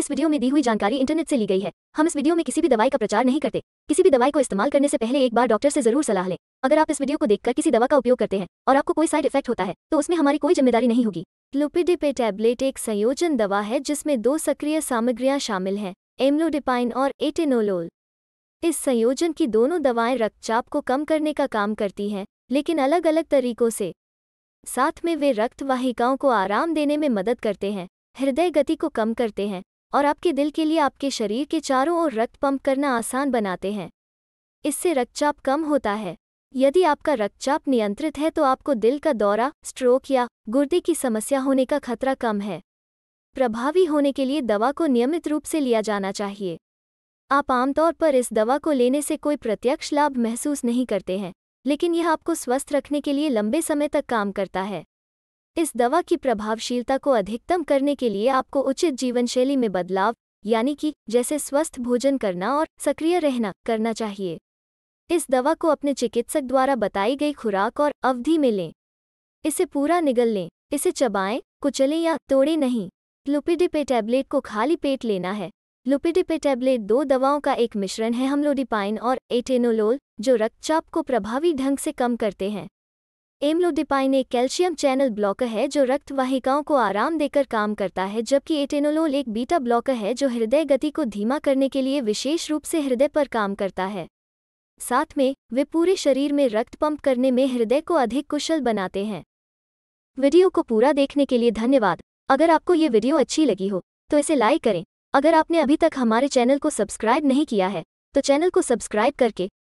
इस वीडियो में दी हुई जानकारी इंटरनेट से ली गई है हम इस वीडियो में किसी भी दवाई का प्रचार नहीं करते किसी भी दवाई को इस्तेमाल करने से पहले एक बार डॉक्टर से जरूर सलाह लें अगर आप इस वीडियो को देखकर किसी दवा का उपयोग करते हैं और आपको कोई साइड इफेक्ट होता है तो उसमें हमारी कोई जिम्मेदारी नहीं होगी लुपिडिपे टैबलेट एक संयोजन दवा है जिसमें दो सक्रिय सामग्रियाँ शामिल हैं एम्लोडिपाइन और एटेनोलोल इस संयोजन की दोनों दवाएं रक्तचाप को कम करने का काम करती हैं लेकिन अलग अलग तरीकों से साथ में वे रक्तवाहिकाओं को आराम देने में मदद करते हैं हृदय गति को कम करते हैं और आपके दिल के लिए आपके शरीर के चारों ओर रक्त पंप करना आसान बनाते हैं इससे रक्तचाप कम होता है यदि आपका रक्तचाप नियंत्रित है तो आपको दिल का दौरा स्ट्रोक या गुर्दे की समस्या होने का खतरा कम है प्रभावी होने के लिए दवा को नियमित रूप से लिया जाना चाहिए आप आमतौर पर इस दवा को लेने से कोई प्रत्यक्ष लाभ महसूस नहीं करते हैं लेकिन यह आपको स्वस्थ रखने के लिए लंबे समय तक काम करता है इस दवा की प्रभावशीलता को अधिकतम करने के लिए आपको उचित जीवनशैली में बदलाव यानी कि जैसे स्वस्थ भोजन करना और सक्रिय रहना करना चाहिए इस दवा को अपने चिकित्सक द्वारा बताई गई खुराक और अवधि में लें इसे पूरा निगल लें इसे चबाएं कुचलें या तोड़ें नहीं लुपिडिपे टैबलेट को खाली पेट लेना है लुपिडिपे टैबलेट दो दवाओं का एक मिश्रण है हमलोडिपाइन और एटेनोलोल जो रक्तचाप को प्रभावी ढंग से कम करते हैं एम्लोडिपाइन एक कैल्शियम चैनल ब्लॉकर है जो रक्त वाहिकाओं को आराम देकर काम करता है जबकि एटेनोलोल एक बीटा ब्लॉकर है जो हृदय गति को धीमा करने के लिए विशेष रूप से हृदय पर काम करता है साथ में वे पूरे शरीर में रक्त पंप करने में हृदय को अधिक कुशल बनाते हैं वीडियो को पूरा देखने के लिए धन्यवाद अगर आपको ये वीडियो अच्छी लगी हो तो इसे लाइक करें अगर आपने अभी तक हमारे चैनल को सब्सक्राइब नहीं किया है तो चैनल को सब्सक्राइब करके